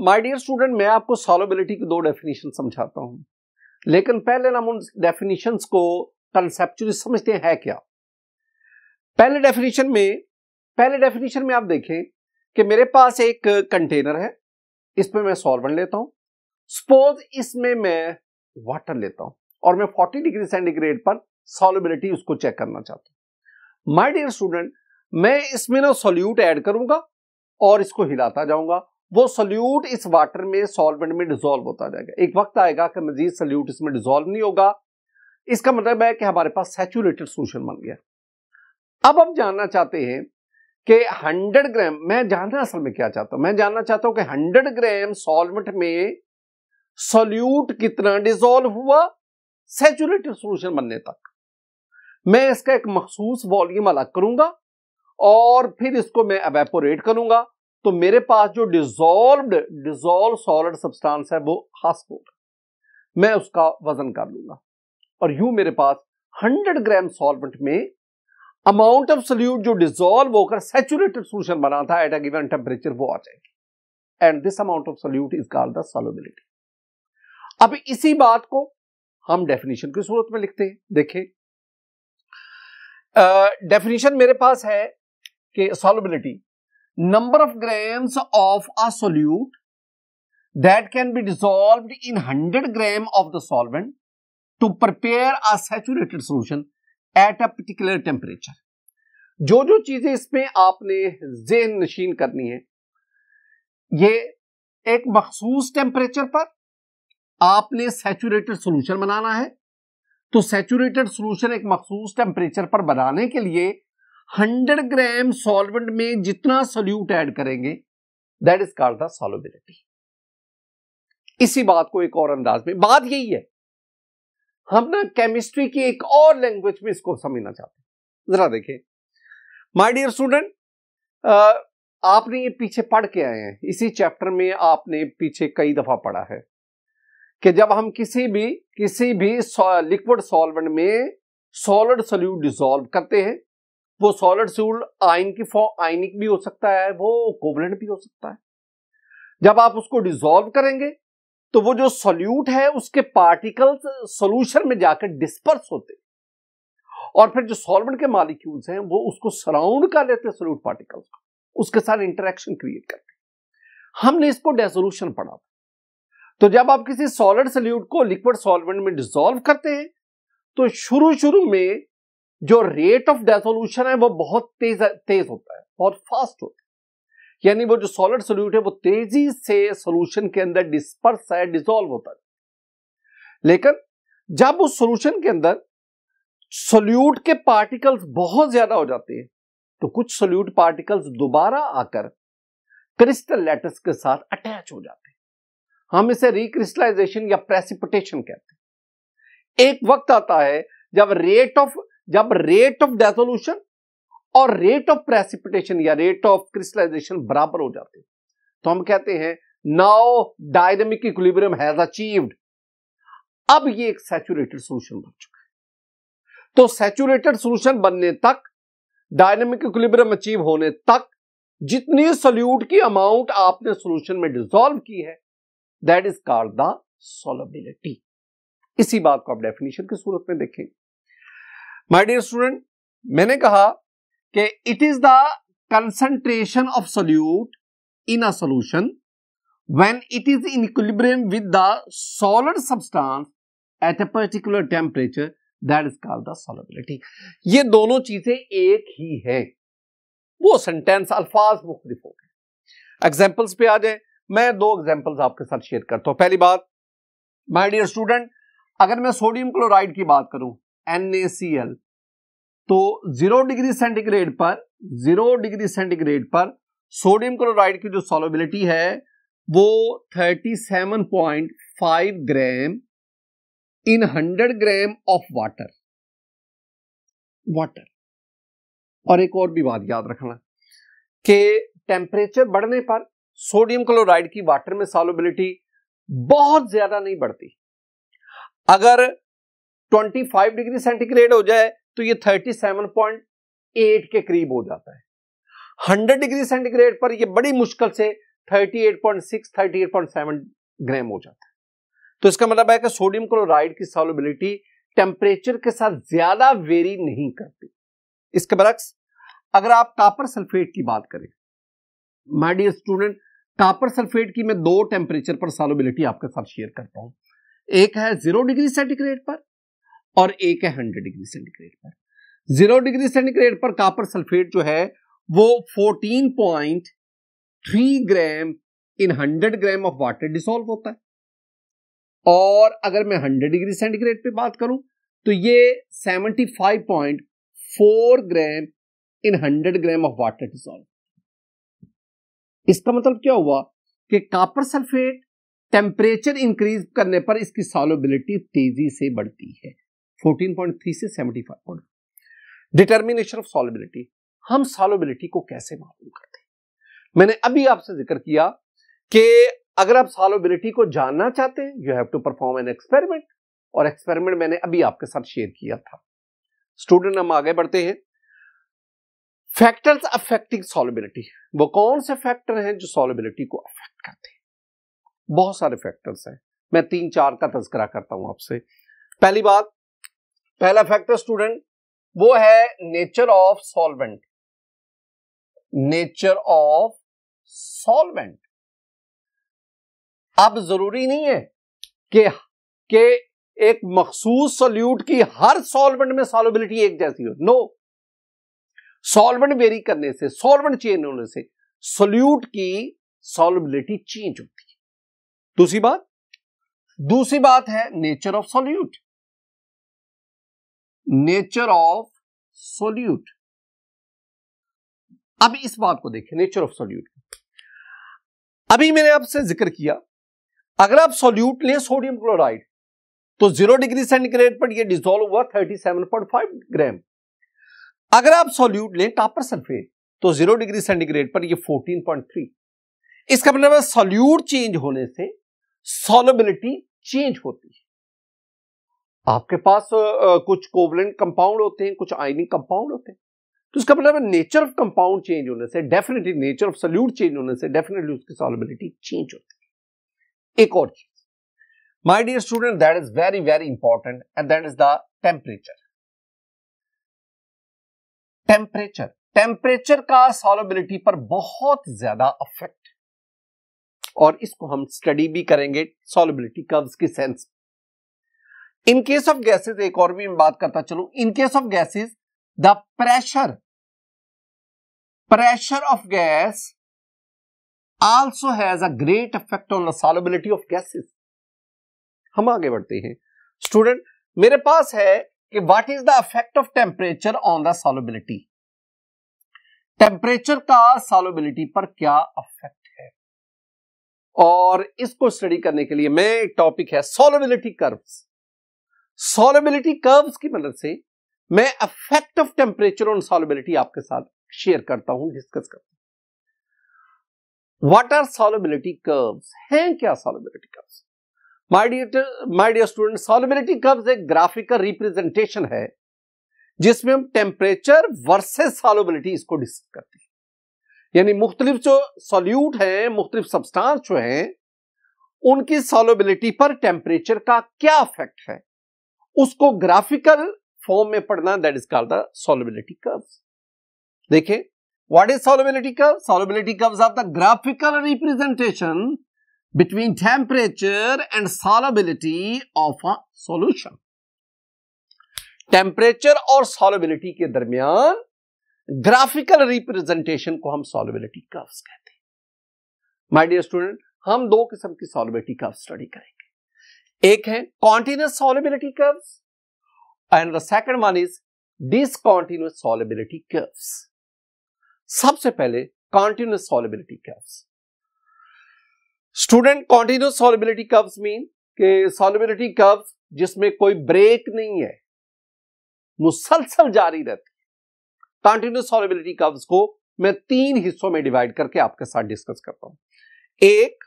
My dear student मैं आपको solubility की दो डेफिनेशन समझाता हूं लेकिन पहले हम उन डेफिनेशन को कंसेप्चुअली समझते हैं क्या पहले डेफिनेशन में पहले डेफिनेशन में आप देखें कि मेरे पास एक कंटेनर है इसमें मैं सॉल्वेंट लेता हूं सपोज इसमें मैं वाटर लेता हूं और मैं 40 डिग्री सेंटीग्रेड पर सॉलिबिलिटी उसको चेक करना चाहता हूं माय डियर स्टूडेंट मैं इसमें ना सॉल्यूट ऐड करूंगा और इसको हिलाता जाऊंगा वो सोल्यूट इस वाटर में सॉल्वेंट में डिजोल्व होता जाएगा एक वक्त आएगा कि मजीद सोल्यूट इसमें डिजोल्व नहीं होगा इसका मतलब है कि हमारे पास सेचुरेटेड सोल्यूशन बन गया अब हम जानना चाहते हैं कि 100 ग्राम मैं जानना असल में क्या चाहता हूं मैं जानना चाहता हूं कि हंड्रेड ग्राम सॉल्वेंट में सोल्यूट कितना डिजोल्व हुआ सेचुरेटेड सोल्यूशन बनने तक मैं इसका एक मखसूस वॉल्यूम अलग करूंगा और फिर इसको मैं अवेपोरेट करूंगा तो मेरे पास जो डिजोल्व डिजोल्व सॉलिड सब्सटेंस है वो हस्क होगा मैं उसका वजन कर लूंगा और यू मेरे पास 100 ग्राम सॉल्वेंट में अमाउंट ऑफ सोल्यूट जो डिजोल्व होकर सेचुरेटेड सोल्यूशन बना था एट अ गिवन टेम्परेचर वो आ जाएगी and this amount of solute is called the solubility अब इसी बात को हम डेफिनेशन की सूरत में लिखते हैं देखें डेफिनेशन मेरे पास है कि solubility number of grams of a solute that can be dissolved in 100 gram of the solvent to prepare a saturated solution at a particular temperature. जो जो चीजें इसमें आपने जेन नशीन करनी है ये एक मखसूस टेम्परेचर पर आपने सैचुरेटेड सोल्यूशन बनाना है तो सैचुरेटेड सोल्यूशन एक मखसूस टेम्परेचर पर बनाने के लिए 100 ग्राम सॉल्वेंट में जितना सोल्यूट ऐड करेंगे that is called the solubility इसी बात को एक और अंदाज में बात यही है हम ना केमिस्ट्री की एक और लैंग्वेज में इसको समझना चाहते हैं जरा देखें माय डियर स्टूडेंट आपने ये पीछे पढ़ के आए हैं इसी चैप्टर में आपने पीछे कई दफा पढ़ा है कि जब हम किसी भी किसी भी लिक्विड सॉल्वेंट में सॉलिड सोल्यूट डिजोल्व करते हैं वो सॉलिड सूल आयन की आयनिक भी हो सकता है वो कोवलेंट भी हो सकता है जब आप उसको डिजोल्व करेंगे तो वो जो सोल्यूट है उसके पार्टिकल्स सोल्यूशन में जाकर डिस्पर्स होते और फिर जो सॉल्वेंट के मालिक्यूल्स हैं वो उसको सराउंड कर लेते हैं सोल्यूट पार्टिकल्स को उसके साथ इंटरेक्शन क्रिएट करते हमने इसको डेजोल्यूशन पढ़ा तो जब आप किसी सॉलिड सोल्यूट को लिक्विड सॉल्वेंट में डिजोल्व करते हैं तो शुरू शुरू में जो रेट ऑफ डेसोल्यूशन है वो बहुत तेज तेज होता है बहुत फास्ट होता है यानी वो जो सॉलिड सोल्यूट है वो तेजी से सोल्यूशन के अंदर डिस्पर्स है डिजोल्व होता है लेकिन जब उस सोल्यूशन के अंदर सोल्यूट के पार्टिकल्स बहुत ज्यादा हो जाते हैं तो कुछ सोल्यूट पार्टिकल्स दोबारा आकर क्रिस्टल लेटस के साथ अटैच हो जाते हैं हम इसे रिक्रिस्टलाइजेशन या प्रेसिपिटेशन कहते हैं एक वक्त आता है जब रेट ऑफ जब रेट ऑफ डेजोल्यूशन और रेट ऑफ प्रेसिपिटेशन या रेट ऑफ क्रिस्टलाइजेशन बराबर हो जाते हैं तो हम कहते हैं now dynamic equilibrium has achieved अब ये एक सैचुरेटेड सॉल्यूशन बन चुका है तो सैचुरेटेड सॉल्यूशन बनने तक डायनेमिक इक्विलिब्रियम अचीव होने तक जितनी सोल्यूट की अमाउंट आपने सोल्यूशन में डिजोल्व की है that is called the solubility इसी बात को आप डेफिनेशन की सूरत में देखेंगे माय डियर स्टूडेंट मैंने कहा कि it is the concentration of solute in a solution when it is in equilibrium with the solid substance at a particular temperature that is called the solubility ये दोनों चीजें एक ही है वो सेंटेंस अल्फाज मुख्तलिफ हो गए एग्जाम्पल्स पे आ जाए मैं दो एग्जाम्पल्स आपके साथ शेयर करता हूं पहली बात माई डियर स्टूडेंट अगर मैं सोडियम क्लोराइड की बात करूं NaCl तो जीरो डिग्री सेंटीग्रेड पर जीरो डिग्री सेंटीग्रेड पर सोडियम क्लोराइड की जो सॉलिबिलिटी है वो 37.5 gram in 100 gram of water water और एक और भी बात याद रखना कि टेम्परेचर बढ़ने पर सोडियम क्लोराइड की वाटर में सॉलिबिलिटी बहुत ज्यादा नहीं बढ़ती अगर 25 डिग्री सेंटीग्रेड हो जाए तो ये 37.8 के करीब हो जाता है 100 डिग्री सेंटीग्रेड पर ये बड़ी मुश्किल से 38.6 38.7 ग्राम हो जाता है तो इसका मतलब है कि सोडियम क्लोराइड की सॉलिबिलिटी टेम्परेचर के साथ ज्यादा वेरी नहीं करती इसके बरक्स अगर आप कापर सल्फेट की बात करें my dear student copper sulphate की मैं दो टेम्परेचर पर सॉलिबिलिटी आपके साथ शेयर करता हूं एक है जीरो डिग्री सेंटीग्रेड पर और एक है हंड्रेड डिग्री सेंटीग्रेड पर जीरो डिग्री सेंटीग्रेड पर कापर सल्फेट जो है वो fourteen point three gram in hundred gram of water dissolve होता है और अगर मैं हंड्रेड डिग्री सेंटीग्रेड पे बात करूं तो ये seventy five point four gram in hundred gram of water dissolve इसका मतलब क्या हुआ कि कापर सल्फेट टेम्परेचर इंक्रीज करने पर इसकी सॉलेबिलिटी तेजी से बढ़ती है 14.3 से 75 पॉइंट डिटर्मिनेशन ऑफ सॉलिबिलिटी हम सॉलिबिलिटी को कैसे मालूम करते हैं मैंने अभी आपसे जिक्र किया कि अगर आप सॉलिबिलिटी को जानना चाहते हैं you have to perform an experiment और एक्सपेरिमेंट मैंने अभी आपके साथ शेयर किया था स्टूडेंट हम आगे बढ़ते हैं फैक्टर्स अफेक्टिंग सॉलिबिलिटी वो कौन से फैक्टर हैं जो सॉलिबिलिटी को अफेक्ट करते हैं बहुत सारे फैक्टर्स हैं मैं तीन चार का तस्करा करता हूं आपसे पहली बात पहला फैक्टर स्टूडेंट वो है nature of solvent nature of solvent अब जरूरी नहीं है कि के एक मखसूस सोल्यूट की हर सॉल्वेंट में सॉल्युबिलिटी एक जैसी हो नो सॉल्वेंट वेरी करने से सॉल्वेंट चेंज होने से सोल्यूट की सॉल्युबिलिटी चेंज होती है दूसरी बात दूसरी बात है nature of solute nature of solute अब इस बात को देखें नेचर ऑफ सोल्यूट अभी मैंने आपसे जिक्र किया अगर आप सोल्यूट लें सोडियम क्लोराइड तो जीरो डिग्री सेंटीग्रेड पर ये डिजोल्व हुआ 37.5 ग्राम अगर आप सोल्यूट लें कापर सल्फेट तो जीरो डिग्री सेंटीग्रेड पर ये 14.3 इसका मतलब सोल्यूट चेंज होने से सोलबिलिटी चेंज होती है आपके पास कुछ कोवलेंट कंपाउंड होते हैं कुछ आइनिंग कंपाउंड होते हैं तो इसका मतलब नेचर ऑफ कंपाउंड चेंज होने से definitely nature of solute change होने से डेफिनेटली उसकी सॉलिबिलिटी चेंज होती है एक और चीज my dear student that is very very important and that is the temperature temperature temperature का सॉलिबिलिटी पर बहुत ज्यादा अफेक्ट और इसको हम स्टडी भी करेंगे सॉलिबिलिटी कर्व्स की since in case of gases एक और भी मैं बात करता चलू in case of gases the pressure pressure of gas also has a great effect on the solubility of gases हम आगे बढ़ते हैं स्टूडेंट मेरे पास है कि what is the effect of temperature on the solubility temperature का सॉलिबिलिटी पर क्या इफेक्ट और इसको स्टडी करने के लिए मैं एक टॉपिक है सॉलिबिलिटी कर्व्स सॉलेबिलिटी कर्व्स की मदद से मैं affect of temperature on solubility आपके साथ शेयर करता हूं डिस्कस करता हूं व्हाट आर सॉलेबिलिटी कर्व्स हैं क्या solubility curves my dear my dear student solubility curves एक ग्राफिकल रिप्रेजेंटेशन है जिसमें हम टेम्परेचर वर्सेस सॉलेबिलिटी इसको डिस्कस करते हैं यानी मुख्तलिफ जो सॉल्यूट है मुख्तलिफ सब्सटेंस जो है उनकी सॉलेबिलिटी पर टेम्परेचर का क्या इफेक्ट है उसको ग्राफिकल फॉर्म में पढ़ना that is called the solubility curve देखें what is solubility curve solubility curves are the graphical representation between temperature and solubility of a solution temperature और सॉलिबिलिटी के दरमियान ग्राफिकल रिप्रेजेंटेशन को हम सॉलिबिलिटी कर्व्स कहते हैं माय डियर स्टूडेंट हम दो किस्म की सॉलिबिलिटी कर्व स्टडी करेंगे एक है continuous solubility curves and the second one is discontinuous solubility curves सबसे पहले continuous solubility curves student continuous solubility curves mean के सॉलिबिलिटी कर्व्स जिसमें कोई ब्रेक नहीं है मुसलसल जारी रहती है कॉन्टिन्यूस सॉलिबिलिटी कर्व्स को मैं तीन हिस्सों में डिवाइड करके आपके साथ डिस्कस करता हूं एक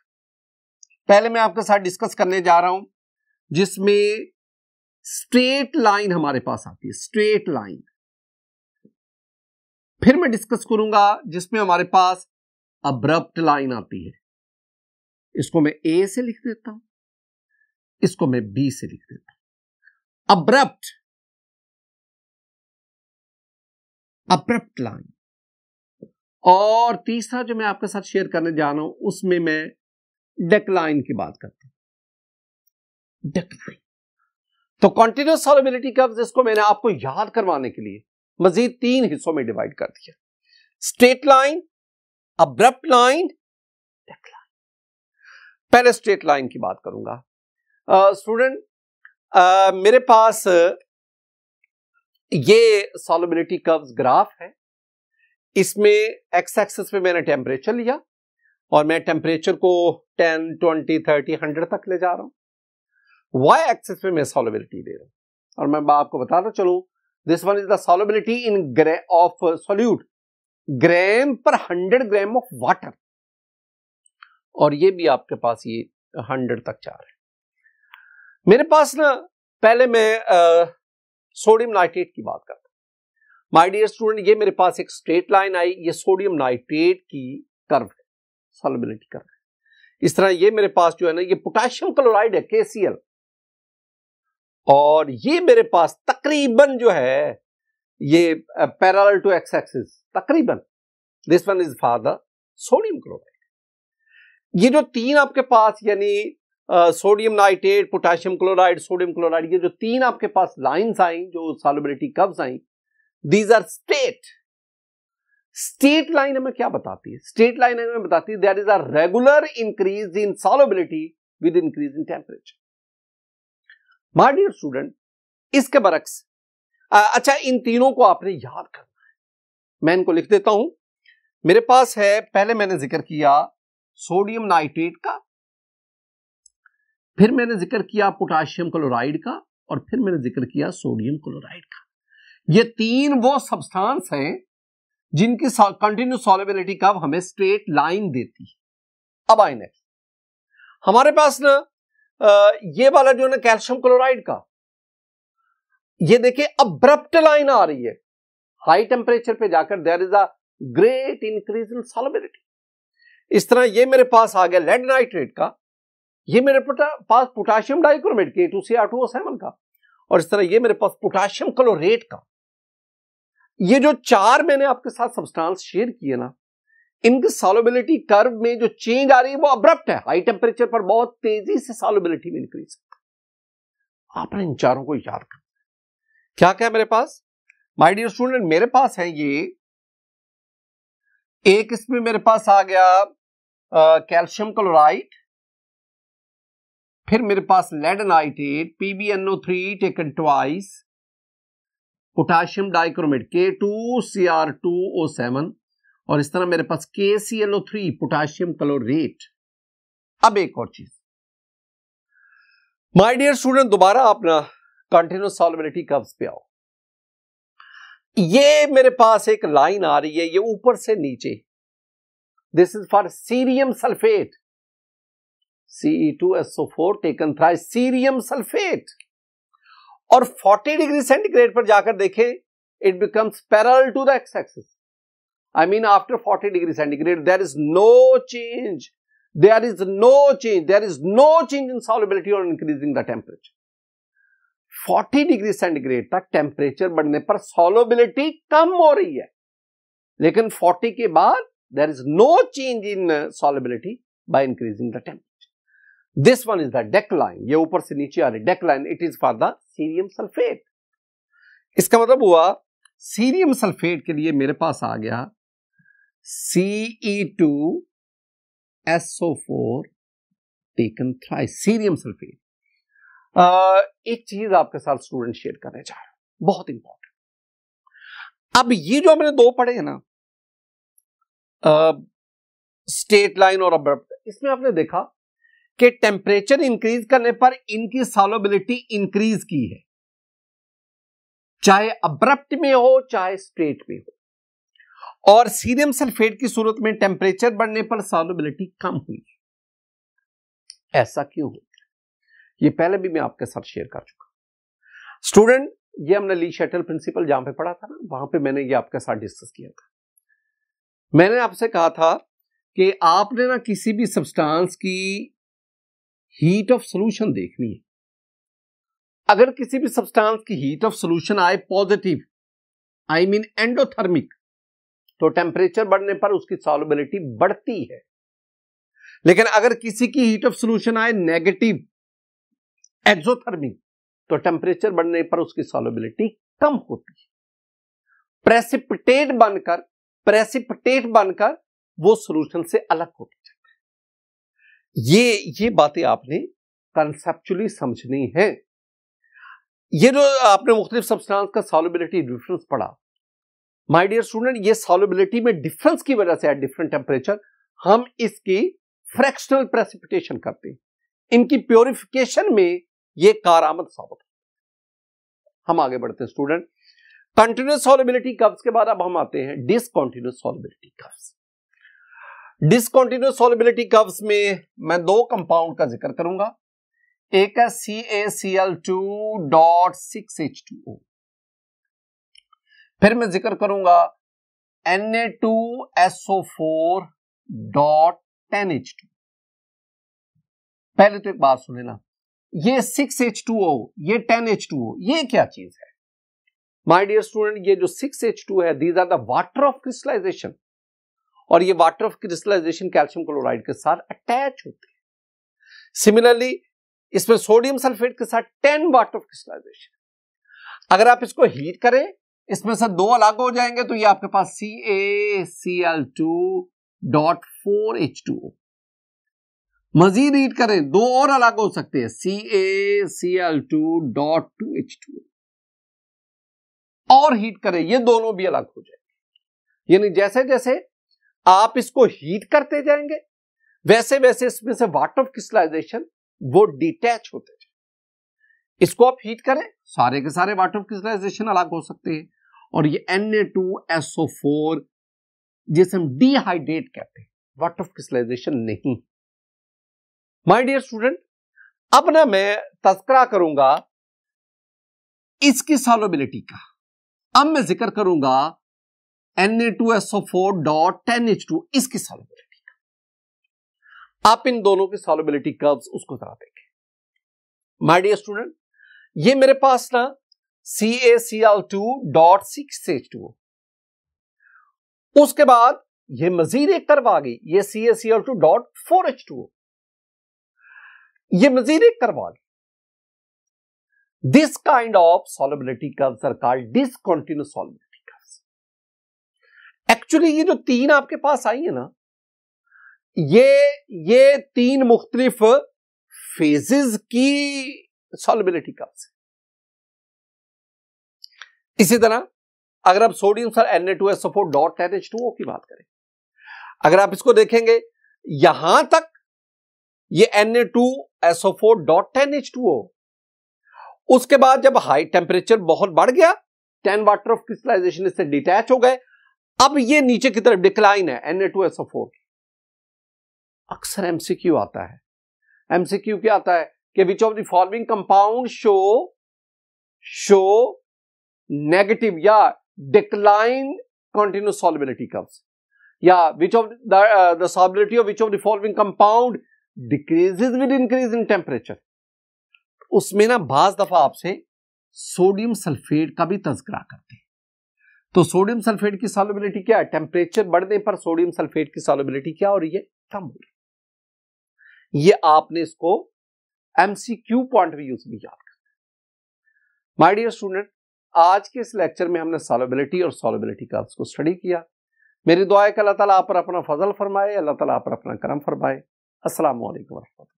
पहले मैं आपके साथ डिस्कस करने जा रहा हूं जिसमें स्ट्रेट लाइन हमारे पास आती है स्ट्रेट लाइन फिर मैं डिस्कस करूंगा जिसमें हमारे पास अब्रप्ट लाइन आती है इसको मैं ए से लिख देता हूं इसको मैं बी से लिख देता हूं अब्रप्ट अब्रप्ट लाइन और तीसरा जो मैं आपके साथ शेयर करने जा रहा हूं उसमें मैं डेकलाइन की बात करता हूं डेप्थली तो कॉन्टिन्यूस सॉलिबिलिटी कर्व जिसको मैंने आपको याद करवाने के लिए मजीद तीन हिस्सों में डिवाइड कर दिया straight line abrupt line depth line पहले स्ट्रेट लाइन की बात करूंगा स्टूडेंट uh, uh, मेरे पास ये सॉलिबिलिटी कर्व्स ग्राफ है इसमें एक्स एक्सेस पे मैंने टेम्परेचर लिया और मैं टेम्परेचर को 10, 20, 30, 100 तक ले जा रहा हूं वाई एक्सिस पे मैं सॉलेबिलिटी दे रहा हूं और मैं आपको बताता चलो this one is the solubility in gram of solute gram per hundred gram of water और ये भी आपके पास ये हंड्रेड तक जा रहा है मेरे पास ना पहले मैं सोडियम नाइट्रेट की बात करता हूँ माय डियर स्टूडेंट ये मेरे पास एक स्ट्रेट लाइन आई ये सोडियम नाइट्रेट की कर्व है सॉलेबिलिटी कर्व है इस तरह ये मेरे पास जो है ना ये पोटेशियम क्लोराइड है केसीएल और ये मेरे पास तकरीबन जो है ये पैरल टू एक्स एक्सिस तकरीबन दिस वन इज फादर सोडियम क्लोराइड ये जो तीन आपके पास यानी sodium nitrate potassium chloride sodium chloride ये जो तीन आपके पास लाइंस आई जो सॉलिबिलिटी कब्स आई these are straight straight line हमें क्या बताती है स्टेट लाइन हमें बताती है there is a regular increase in solubility with increase in temperature my dear student इसके बरक्स अच्छा इन तीनों को आपने याद करना है मैं इनको लिख देता हूं मेरे पास है पहले मैंने जिक्र किया सोडियम नाइट्रेट का फिर मैंने जिक्र किया पोटाशियम क्लोराइड का और फिर मैंने जिक्र किया सोडियम क्लोराइड का ये तीन वो सब्सटेंस हैं जिनकी कंटिन्यू सॉलेबिलिटी कब हमें स्ट्रेट लाइन देती है अब आई नेक्स्ट हमारे पास ना ये वाला जो है ना कैल्शियम क्लोराइड का ये देखिए अब्रप्ट लाइन आ रही है हाई टेम्परेचर पे जाकर there is a great increase in solubility इस तरह ये मेरे पास आ गया लेड नाइट्रेट का ये मेरे पास potassium dichromate K two C R two seven का और इस तरह ये मेरे पास पोटाशियम क्लोरेट का ये जो चार मैंने आपके साथ सब्सटेंस शेयर किए ना इनकी सॉलोबिलिटी कर्व में जो चेंज आ रही है वो अब्रप्ट है हाई टेम्परेचर पर बहुत तेजी से सॉलोबिलिटी में इंक्रीज आपने इन चारों को याद करना क्या क्या मेरे पास माय डियर स्टूडेंट मेरे पास है ये एक इसमें मेरे पास आ गया कैल्शियम क्लोराइड फिर मेरे पास lead iodate P B N O three taken twice potassium dichromate K two C R two O seven और इस तरह मेरे पास K C L O three potassium chlorate अब एक और चीज माय डियर स्टूडेंट दोबारा अपना कंटिन्यूस सॉलिबिलिटी कर्व्स पे आओ ये मेरे पास एक लाइन आ रही है ये ऊपर से नीचे this is for cerium sulphate C E two S O four taken thrice cerium sulphate और 40 डिग्री सेंटीग्रेड पर जाकर देखें it becomes parallel to the x axis I mean after 40 degree centigrade, there is no change. There is no change. There is no change in solubility or increasing the temperature. 40 degree centigrade तक temperature बढ़ने पर सॉलोबिलिटी कम हो रही है लेकिन 40 के बाद there is no change in solubility by increasing the temperature this one is the decline ये ऊपर से नीचे आ रही decline it is for the cerium sulphate इसका मतलब हुआ सीरियम सल्फेट के लिए मेरे पास आ गया CE2 SO4 taken thrice cerium sulphate uh, एक चीज आपके साथ स्टूडेंट शेयर करने चाह रहा हूं बहुत इंपॉर्टेंट अब ये जो मैंने दो पढ़े हैं ना स्टेट लाइन और अब्रप्ट इसमें आपने देखा कि टेम्परेचर इंक्रीज करने पर इनकी सॉलोबिलिटी इंक्रीज की है चाहे अब्रप्ट में हो चाहे स्ट्रेट में हो और सीरियम सल्फेट की सूरत में टेम्परेचर बढ़ने पर सॉलिबिलिटी कम हुई ऐसा क्यों हो ये पहले भी मैं आपके साथ शेयर कर चुका स्टूडेंट ये हमने ली शटल प्रिंसिपल जहां पे पढ़ा था ना वहां पे मैंने ये आपके साथ डिस्कस किया था मैंने आपसे कहा था कि आपने ना किसी भी सब्सटेंस की हीट ऑफ सॉल्यूशन देखनी है अगर किसी भी सब्सटेंस की हीट ऑफ सॉल्यूशन आए पॉजिटिव आई मीन एंडोथर्मिक तो टेम्परेचर बढ़ने पर उसकी सॉलिबिलिटी बढ़ती है लेकिन अगर किसी की हीट ऑफ सोल्यूशन आए नेगेटिव एक्सोथर्मी तो टेम्परेचर बढ़ने पर उसकी सॉलिबिलिटी कम होती है प्रेसिपिटेट बनकर प्रेसिपिटेट बनकर वो सोल्यूशन से अलग होती जाता है ये ये बातें आपने कंसेप्चुअली समझनी है ये जो आपने मुख्तलिफ सब्सटेंस का सॉलिबिलिटी डिफरेंस पढ़ा माय डियर स्टूडेंट ये सॉलिबिलिटी में डिफरेंस की वजह से एट डिफरेंट टेम्परेचर हम इसकी फ्रैक्शनल प्रेसिपिटेशन करते हैं इनकी प्योरिफिकेशन में ये कारामद साबित हम आगे बढ़ते हैं स्टूडेंट कंटिन्यूस सॉलिबिलिटी कर्व्स के बाद अब हम आते हैं discontinuous solubility curves discontinuous solubility curves में मैं दो कंपाउंड का जिक्र करूंगा एक है C A C L two dot six H two O फिर मैं जिक्र करूंगा N A two S O four dot ten H two पहले तो एक बात सुने ना ये सिक्स एच टू ओ ये टेन एच टू ओ ये क्या चीज है माय डियर स्टूडेंट ये जो सिक्स एच टू है these are the water of crystallization और ये water of crystallization calcium chloride के साथ अटैच होते हैं सिमिलरली इसमें सोडियम सल्फेट के साथ टेन वाटर ऑफ क्रिस्टलाइजेशन अगर आप इसको हीट करें इसमें से दो अलग हो जाएंगे तो ये आपके पास C A C L two dot four H two मजीद रीड करें दो और अलग हो सकते हैं C A C L two dot two H two और हीट करें ये दोनों भी अलग हो जाएंगे यानी जैसे जैसे आप इसको हीट करते जाएंगे वैसे वैसे इसमें से वाट ऑफ क्रिस्टलाइजेशन वो डिटैच होते जाएंगे इसको आप हीट करें सारे के सारे वाट ऑफ क्रिस्टलाइजेशन अलग हो सकते हैं और ये Na2SO4 जिसे हम डिहाइड्रेट कहते हैं वाटर क्रिस्टलाइजेशन नहीं माय डियर स्टूडेंट अब ना मैं तस्करा करूंगा इसकी सॉलोबिलिटी का अब मैं जिक्र करूंगा four dot ten H two इसकी सॉलोबिलिटी का आप इन दोनों की सॉलोबिलिटी कर्व्स उसको जरा देखें माय डियर स्टूडेंट ये मेरे पास ना CaCl2 dot six H to उसके बाद ये मजीद एक तरफ आ गई ये C A C L two dot four H two ये मजीद एक तरफ आ गई this kind of solubility curves are called solubility curves actually ये जो तीन आपके पास आई है ना ये ये तीन मुख्तलिफ फेजेस की सॉलिबिलिटी कर्व्स है इसी तरह अगर आप सोडियम सर N A two S four dot N H two O की बात करें अगर आप इसको देखेंगे यहां तक ये N A two S four dot N H two O उसके बाद जब हाई टेम्परेचर बहुत बढ़ गया टेन वाटर ऑफ क्रिस्टलाइजेशन इससे डिटैच हो गए अब ये नीचे की तरफ डिक्लाइन है N A two S four अक्सर एमसीक्यू आता है एमसीक्यू क्या आता है कि which of the following compound show show negative या डिक्लाइन कॉन्टिन्यूस सॉलिबिलिटी कर्व्स या which of the solubility of which of the following compound decreases with increase in temperature उसमें ना बाज दफा आपसे सोडियम सल्फेट का भी तस्करा करते हैं तो सोडियम सल्फेट की सॉलिबिलिटी क्या है टेम्परेचर बढ़ने पर सोडियम सल्फेट की सॉलिबिलिटी क्या हो रही है कम हो रही है ये आपने इसको एमसीक्यू पॉइंट व्यू से भी याद करना माय डियर स्टूडेंट आज के इस लेक्चर में हमने सॉलेबिलिटी और सॉलेबिलिटी का उसको स्टडी किया मेरी दुआ है कि अल्लाह ताला आप पर अपना फजल फरमाए अल्लाह ताला आप पर अपना करम फरमाए असल वरहमत